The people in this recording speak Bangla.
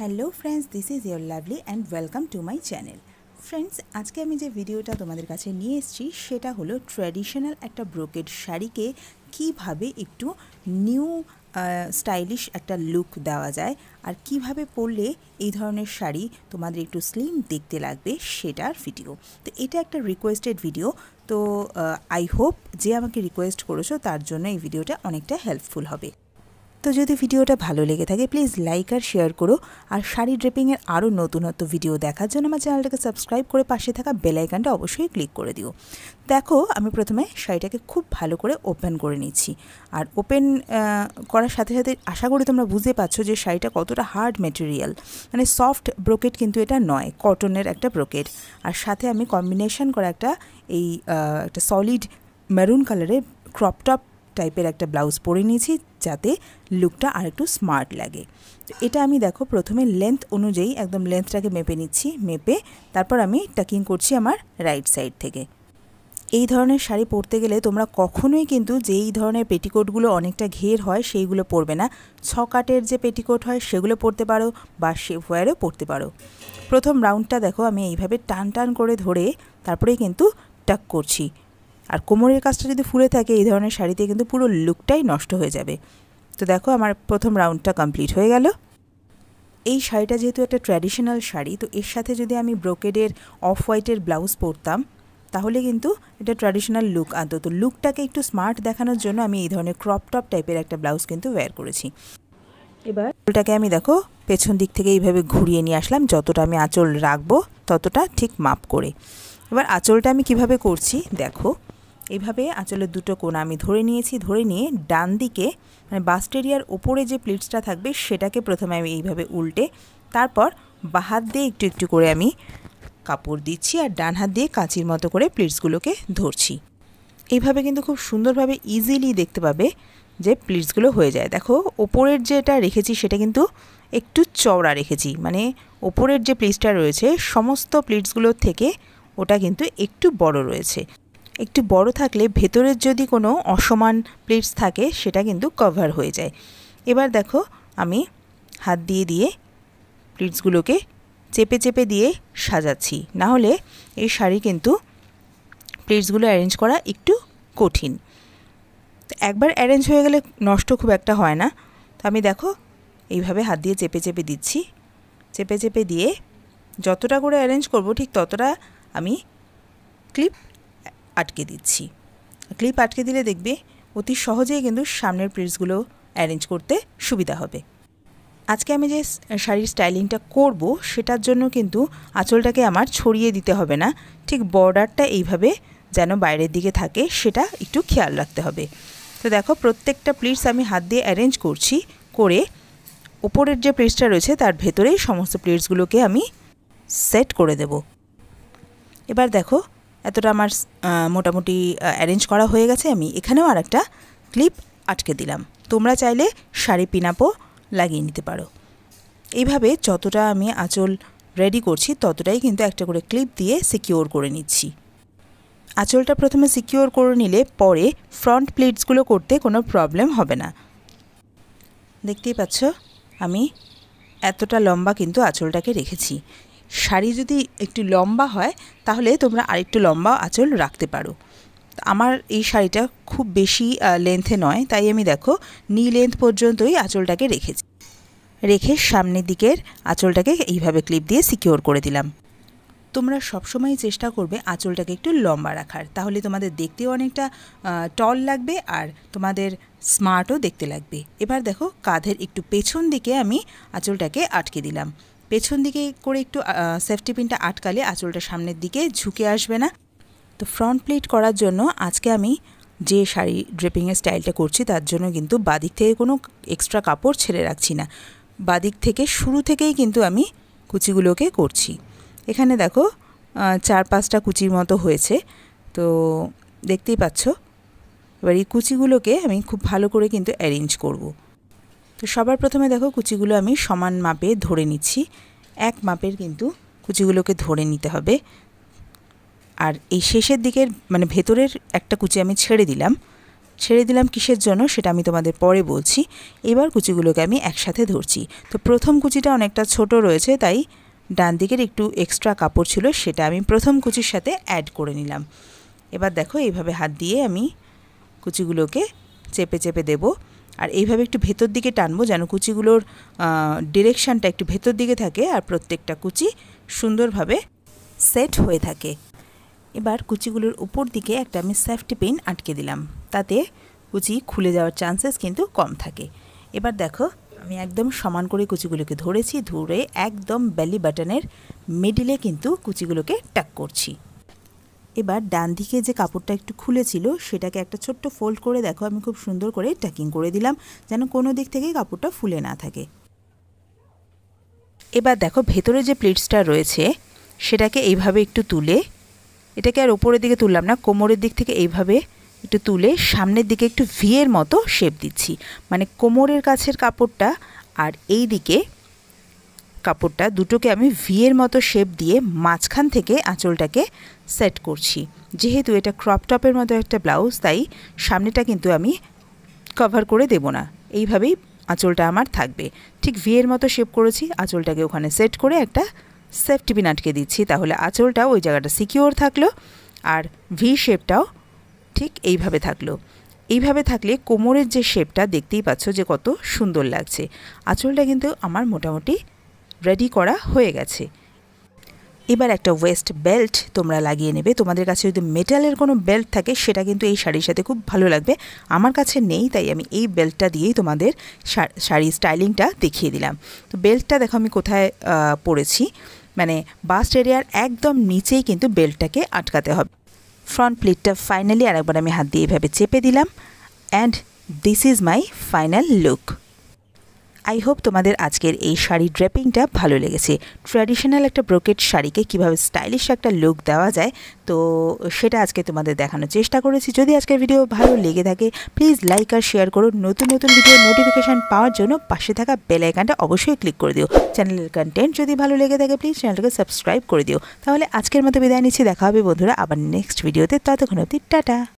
hello friends this is your lovely and welcome to my channel friends আজকে আমি যে ভিডিওটা তোমাদের কাছে নিয়ে এসেছি সেটা হলো ট্র্যাডিশনাল একটা ব্রোকেড শাড়িকে কিভাবে একটু নিউ স্টাইলিশ একটা লুক দেওয়া যায় আর কিভাবে পরলে এই ধরনের শাড়ি তোমাদের একটু স্লিম দেখতে লাগবে সেটার ভিডিও তো এটা একটা রিকোয়েস্টেড ভিডিও তো আই হোপ যে আমাকে রিকোয়েস্ট করেছো তার জন্য এই ভিডিওটা অনেকটা হেল্পফুল হবে তো যদি ভিডিওটা ভালো লেগে থাকে প্লিজ লাইক আর শেয়ার করো আর শাড়ি ড্রেপিংয়ের আরও নতুনত্ব ভিডিও দেখার জন্য আমার চ্যানেলটাকে সাবস্ক্রাইব করে পাশে থাকা বেলাইকানটা অবশ্যই ক্লিক করে দিও দেখো আমি প্রথমে শাড়িটাকে খুব ভালো করে ওপেন করে নিচ্ছি আর ওপেন করার সাথে সাথে আশা করি তোমরা বুঝতে পারছো যে শাড়িটা কতটা হার্ড মেটেরিয়াল মানে সফট ব্রোকেট কিন্তু এটা নয় কটনের একটা ব্রোকেট আর সাথে আমি কম্বিনেশন করা একটা এই একটা সলিড মেরুন কালারের ক্রপ টপ টাইপের একটা ব্লাউজ পরে নিয়েছি যাতে লুকটা আর একটু স্মার্ট লাগে তো এটা আমি দেখো প্রথমে লেন্থ অনুযায়ী একদম লেন্থটাকে মেপে নিচ্ছি মেপে তারপর আমি টাকিং করছি আমার রাইট সাইড থেকে এই ধরনের শাড়ি পরতে গেলে তোমরা কখনোই কিন্তু যেই ধরনের পেটিকোটগুলো অনেকটা ঘের হয় সেইগুলো পরবে না ছকাটের যে পেটিকোট হয় সেগুলো পরতে পারো বা শেফওয়ারও পরতে পারো প্রথম রাউন্ডটা দেখো আমি এইভাবে টান টান করে ধরে তারপরেই কিন্তু টাক করছি আর কোমরের কাজটা যদি ফুলে থাকে এই ধরনের শাড়িতে কিন্তু পুরো লুকটাই নষ্ট হয়ে যাবে তো দেখো আমার প্রথম রাউন্ডটা কমপ্লিট হয়ে গেল এই শাড়িটা যেহেতু একটা ট্র্যাডিশনাল শাড়ি তো এর সাথে যদি আমি ব্রোকেডের অফ হোয়াইটের ব্লাউজ পরতাম তাহলে কিন্তু এটা ট্র্যাডিশনাল লুক আনতো তো লুকটাকে একটু স্মার্ট দেখানোর জন্য আমি এই ধরনের ক্রপ টপ টাইপের একটা ব্লাউজ কিন্তু ওয়্যার করেছি এবার ওটাকে আমি দেখো পেছন দিক থেকে এইভাবে ঘুরিয়ে নিয়ে আসলাম যতটা আমি আঁচল রাখবো ততটা ঠিক মাপ করে এবার আঁচলটা আমি কিভাবে করছি দেখো এভাবে আঁচলের দুটো কোণা আমি ধরে নিয়েছি ধরে নিয়ে ডান দিকে মানে বাস্টেরিয়ার ওপরে যে প্লেটসটা থাকবে সেটাকে প্রথমে আমি এইভাবে উল্টে তারপর বাহাত দিয়ে একটু একটু করে আমি কাপড় দিচ্ছি আর ডান হাত দিয়ে কাঁচির মতো করে প্লেটসগুলোকে ধরছি এইভাবে কিন্তু খুব সুন্দরভাবে ইজিলি দেখতে পাবে যে প্লেটসগুলো হয়ে যায় দেখো ওপরের যেটা রেখেছি সেটা কিন্তু একটু চওড়া রেখেছি মানে ওপরের যে প্লেটসটা রয়েছে সমস্ত প্লেটসগুলোর থেকে ওটা কিন্তু একটু বড় রয়েছে একটু বড় থাকলে ভেতরের যদি কোনো অসমান প্লেটস থাকে সেটা কিন্তু কভার হয়ে যায় এবার দেখো আমি হাত দিয়ে দিয়ে প্লেটসগুলোকে চেপে চেপে দিয়ে সাজাচ্ছি না হলে এই শাড়ি কিন্তু প্লেটসগুলো অ্যারেঞ্জ করা একটু কঠিন একবার অ্যারেঞ্জ হয়ে গেলে নষ্ট খুব একটা হয় না তো আমি দেখো এইভাবে হাত দিয়ে চেপে চেপে দিচ্ছি চেপে চেপে দিয়ে যতটা করে অ্যারেঞ্জ করব ঠিক ততটা আমি ক্লিপ আটকে দিচ্ছি ক্লিপ আটকে দিলে দেখবে অতি সহজেই কিন্তু সামনের প্রিন্টসগুলো অ্যারেঞ্জ করতে সুবিধা হবে আজকে আমি যে শাড়ির স্টাইলিংটা করব সেটার জন্য কিন্তু আঁচলটাকে আমার ছড়িয়ে দিতে হবে না ঠিক বর্ডারটা এইভাবে যেন বাইরের দিকে থাকে সেটা একটু খেয়াল রাখতে হবে তো দেখো প্রত্যেকটা প্লিটস আমি হাত দিয়ে অ্যারেঞ্জ করছি করে ওপরের যে প্লিটসটা রয়েছে তার ভেতরেই সমস্ত প্লেটসগুলোকে আমি সেট করে দেব এবার দেখো এতটা আমার মোটামুটি অ্যারেঞ্জ করা হয়ে গেছে আমি এখানেও আর একটা ক্লিপ আটকে দিলাম তোমরা চাইলে শাড়ি পিনাপও লাগিয়ে নিতে পারো এইভাবে যতটা আমি আঁচল রেডি করছি ততটাই কিন্তু একটা করে ক্লিপ দিয়ে সিকিওর করে নিচ্ছি আঁচলটা প্রথমে সিকিওর করে নিলে পরে ফ্রন্ট প্লেটসগুলো করতে কোনো প্রবলেম হবে না দেখতেই পাচ্ছ আমি এতটা লম্বা কিন্তু আঁচলটাকে রেখেছি শাড়ি যদি একটু লম্বা হয় তাহলে তোমরা আরেকটু লম্বা আঁচল রাখতে পারো আমার এই শাড়িটা খুব বেশি লেন্থে নয় তাই আমি দেখো নি লেন্থ পর্যন্তই আঁচলটাকে রেখেছি রেখে সামনের দিকের আঁচলটাকে এইভাবে ক্লিপ দিয়ে সিকিওর করে দিলাম তোমরা সবসময় চেষ্টা করবে আঁচলটাকে একটু লম্বা রাখার তাহলে তোমাদের দেখতেও অনেকটা টল লাগবে আর তোমাদের স্মার্টও দেখতে লাগবে এবার দেখো কাঁধের একটু পেছন দিকে আমি আঁচলটাকে আটকে দিলাম পেছন দিকে করে একটু সেফটি পিনটা আটকালে আঁচলটা সামনের দিকে ঝুঁকে আসবে না তো ফ্রন্ট প্লেট করার জন্য আজকে আমি যে শাড়ি ড্রেপিংয়ের স্টাইলটা করছি তার জন্য কিন্তু বাদিক থেকে কোনো এক্সট্রা কাপড় ছেড়ে রাখছি না বাদিক থেকে শুরু থেকেই কিন্তু আমি কুচিগুলোকে করছি এখানে দেখো চার পাঁচটা কুচির মতো হয়েছে তো দেখতেই পাচ্ছ এবার এই কুচিগুলোকে আমি খুব ভালো করে কিন্তু অ্যারেঞ্জ করবো তো সবার প্রথমে দেখো কুচিগুলো আমি সমান মাপে ধরে নিচ্ছি এক মাপের কিন্তু কুচিগুলোকে ধরে নিতে হবে আর এই শেষের দিকের মানে ভেতরের একটা কুচি আমি ছেড়ে দিলাম ছেড়ে দিলাম কিসের জন্য সেটা আমি তোমাদের পরে বলছি এবার কুচিগুলোকে আমি একসাথে ধরছি তো প্রথম কুচিটা অনেকটা ছোট রয়েছে তাই ডান দিকের একটু এক্সট্রা কাপড় ছিল সেটা আমি প্রথম কুচির সাথে অ্যাড করে নিলাম এবার দেখো এইভাবে হাত দিয়ে আমি কুচিগুলোকে চেপে চেপে দেবো আর এইভাবে একটু ভেতর দিকে টানবো যেন কুচিগুলোর ডিরেকশানটা একটু ভেতর দিকে থাকে আর প্রত্যেকটা কুচি সুন্দরভাবে সেট হয়ে থাকে এবার কুচিগুলোর উপর দিকে একটা আমি সেফটি পেন আটকে দিলাম তাতে কুচি খুলে যাওয়ার চান্সেস কিন্তু কম থাকে এবার দেখো আমি একদম সমান করে কুচিগুলোকে ধরেছি ধরে একদম ব্যালি বাটনের মিডিলে কিন্তু কুচিগুলোকে টাক করছি এবার ডান দিকে যে কাপড়টা একটু খুলেছিল সেটাকে একটা ছোট্ট ফোল্ড করে দেখো আমি খুব সুন্দর করে ট্যাকিং করে দিলাম যেন কোনো দিক থেকে কাপড়টা ফুলে না থাকে এবার দেখো ভেতরে যে প্লেটসটা রয়েছে সেটাকে এইভাবে একটু তুলে এটাকে আর ওপরের দিকে তুললাম না কোমরের দিক থেকে এইভাবে একটু তুলে সামনের দিকে একটু ভিয়ের মতো শেপ দিচ্ছি মানে কোমরের কাছের কাপড়টা আর এই দিকে কাপড়টা দুটোকে আমি ভিয়ের মতো শেপ দিয়ে মাঝখান থেকে আঁচলটাকে সেট করছি যেহেতু এটা ক্রপ টপের মতো একটা ব্লাউজ তাই সামনেটা কিন্তু আমি কভার করে দেব না এইভাবেই আঁচলটা আমার থাকবে ঠিক ভিয়ের মতো শেপ করেছি আঁচলটাকে ওখানে সেট করে একটা সেফটি পিন আটকে দিচ্ছি তাহলে আঁচলটা ওই জায়গাটা সিকিওর থাকলো আর ভি শেপটাও ঠিক এইভাবে থাকলো এইভাবে থাকলে কোমরের যে শেপটা দেখতেই পাচ্ছ যে কত সুন্দর লাগছে আঁচলটা কিন্তু আমার মোটামুটি রেডি করা হয়ে গেছে এবার একটা ওয়েস্ট বেল্ট তোমরা লাগিয়ে নেবে তোমাদের কাছে যদি মেটালের কোনো বেল্ট থাকে সেটা কিন্তু এই শাড়ির সাথে খুব ভালো লাগবে আমার কাছে নেই তাই আমি এই বেল্টটা দিয়েই তোমাদের শাড়ি স্টাইলিংটা দেখিয়ে দিলাম তো বেল্টটা দেখো আমি কোথায় পরেছি মানে বাস্ট এরিয়ার একদম নিচেই কিন্তু বেল্টটাকে আটকাতে হবে ফ্রন্ট প্লেটটা ফাইনালি আরেকবার আমি হাত দিয়ে এভাবে চেপে দিলাম and this is my final look I hope তোমাদের আজকের এই শাড়ি ড্রেপিংটা ভালো লেগেছে ট্র্যাডিশনাল একটা ব্রোকেট শাড়িকে কিভাবে স্টাইলিশ একটা লুক দেওয়া যায় তো সেটা আজকে তোমাদের দেখানোর চেষ্টা করেছি যদি আজকের ভিডিও ভালো লেগে থাকে প্লিজ লাইক আর শেয়ার করো নতুন নতুন ভিডিও নোটিফিকেশান পাওয়ার জন্য পাশে থাকা বেল আইকনটা অবশ্যই ক্লিক করে দিও চ্যানেলের কন্টেন্ট যদি ভালো লেগে থাকে প্লিজ চ্যানেলটাকে সাবস্ক্রাইব করে দিও তাহলে আজকের মতো বিদায় নিচ্ছি দেখা হবে বন্ধুরা আবার নেক্সট ভিডিওতে ততক্ষণ অবধি টাটা